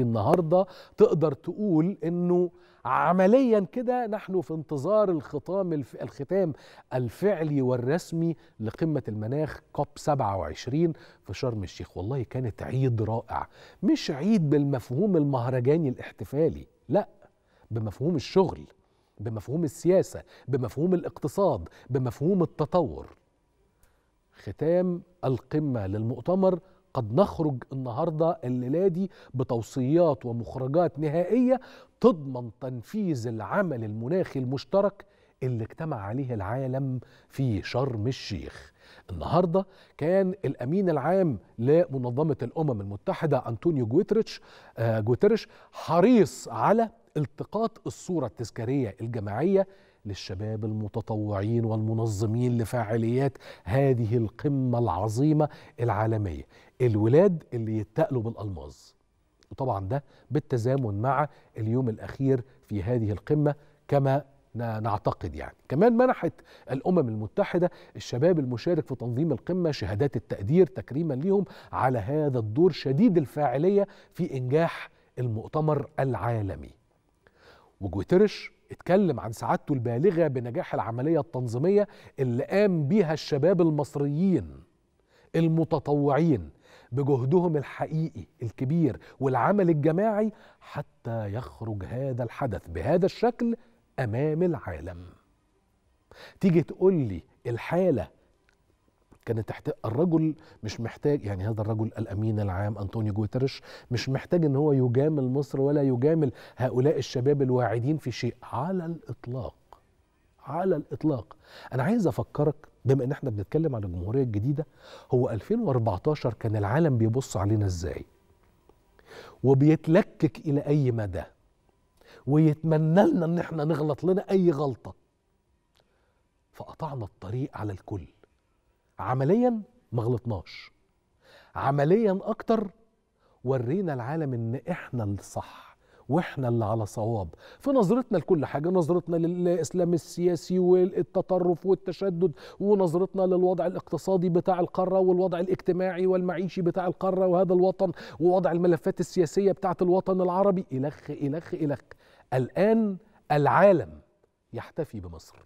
النهارده تقدر تقول انه عمليا كده نحن في انتظار الختام الف... الختام الفعلي والرسمي لقمه المناخ كوب 27 في شرم الشيخ، والله كانت عيد رائع، مش عيد بالمفهوم المهرجاني الاحتفالي، لا بمفهوم الشغل، بمفهوم السياسه، بمفهوم الاقتصاد، بمفهوم التطور. ختام القمه للمؤتمر قد نخرج النهارده الليله دي بتوصيات ومخرجات نهائيه تضمن تنفيذ العمل المناخي المشترك اللي اجتمع عليه العالم في شرم الشيخ النهارده كان الامين العام لمنظمه الامم المتحده انطونيو جوتريتش آه، جوتريش حريص على التقاط الصوره التذكاريه الجماعيه للشباب المتطوعين والمنظمين لفعاليات هذه القمة العظيمة العالمية الولاد اللي يتقلوا بالألماظ وطبعا ده بالتزامن مع اليوم الأخير في هذه القمة كما نعتقد يعني كمان منحت الأمم المتحدة الشباب المشارك في تنظيم القمة شهادات التقدير تكريما ليهم على هذا الدور شديد الفاعلية في إنجاح المؤتمر العالمي وجوترش اتكلم عن سعادته البالغة بنجاح العملية التنظيمية اللي قام بيها الشباب المصريين المتطوعين بجهدهم الحقيقي الكبير والعمل الجماعي حتى يخرج هذا الحدث بهذا الشكل أمام العالم تيجي تقول لي الحالة كانت تحت الرجل مش محتاج يعني هذا الرجل الامين العام انطونيو جوترش مش محتاج ان هو يجامل مصر ولا يجامل هؤلاء الشباب الواعدين في شيء على الاطلاق على الاطلاق انا عايز افكرك بما ان احنا بنتكلم عن الجمهوريه الجديده هو 2014 كان العالم بيبص علينا ازاي وبيتلكك الى اي مدى ويتمنى لنا ان احنا نغلط لنا اي غلطه فقطعنا الطريق على الكل عمليا ما غلطناش عمليا اكتر ورينا العالم ان احنا الصح واحنا اللي على صواب في نظرتنا لكل حاجه نظرتنا للاسلام السياسي والتطرف والتشدد ونظرتنا للوضع الاقتصادي بتاع القاره والوضع الاجتماعي والمعيشي بتاع القاره وهذا الوطن ووضع الملفات السياسيه بتاعه الوطن العربي الخ الخ الخ الان العالم يحتفي بمصر